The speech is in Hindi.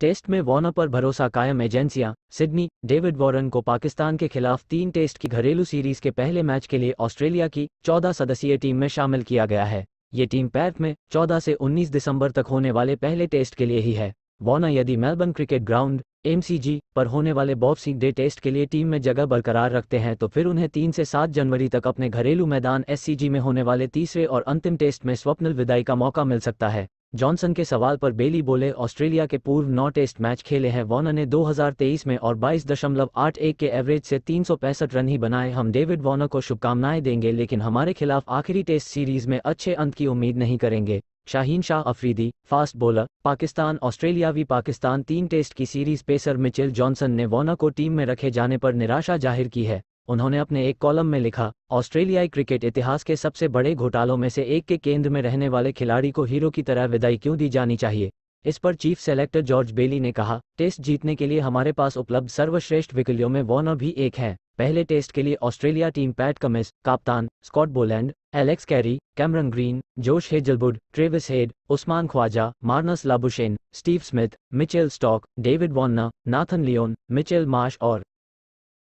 टेस्ट में वार्नर पर भरोसा कायम एजेंसियां सिडनी डेविड वॉरन को पाकिस्तान के खिलाफ तीन टेस्ट की घरेलू सीरीज के पहले मैच के लिए ऑस्ट्रेलिया की 14 सदस्यीय टीम में शामिल किया गया है ये टीम पैर्थ में 14 से 19 दिसंबर तक होने वाले पहले टेस्ट के लिए ही है वार्नर यदि मेलबर्न क्रिकेट ग्राउंड एमसीजी पर होने वाले बॉक्सिंग डे टेस्ट के लिए टीम में जगह बरकरार रखते हैं तो फिर उन्हें तीन से सात जनवरी तक अपने घरेलू मैदान एससीजी में होने वाले तीसरे और अंतिम टेस्ट में स्वप्निल विदाई का मौका मिल सकता है जॉनसन के सवाल पर बेली बोले ऑस्ट्रेलिया के पूर्व नौ टेस्ट मैच खेले हैं वॉर्नर ने 2023 में और 22.81 के एवरेज से तीन रन ही बनाए हम डेविड वॉर्नर को शुभकामनाएं देंगे लेकिन हमारे खिलाफ आखिरी टेस्ट सीरीज में अच्छे अंत की उम्मीद नहीं करेंगे शाहीन शाह अफरीदी फास्ट बॉलर पाकिस्तान ऑस्ट्रेलियावी पाकिस्तान तीन टेस्ट की सीरीज पेसर मिचेल जॉनसन ने वॉर्नर को टीम में रखे जाने पर निराशा जाहिर की है उन्होंने अपने एक कॉलम में लिखा ऑस्ट्रेलियाई क्रिकेट इतिहास के सबसे बड़े घोटालों में से एक के केंद्र में रहने वाले खिलाड़ी को हीरो की तरह विदाई क्यों दी जानी चाहिए इस पर चीफ सेलेक्टर जॉर्ज बेली ने कहा टेस्ट जीतने के लिए हमारे पास उपलब्ध सर्वश्रेष्ठ विकलियों में वॉर्नर भी एक है पहले टेस्ट के लिए ऑस्ट्रेलिया टीम पैट कमिस काप्तान Scott Boland Alex Carey Cameron Green Josh Hazlewood Travis Head Usman Khawaja Marnus Labuschagne Steve Smith Mitchell Starc David Warner Nathan Lyon Mitchell Marsh और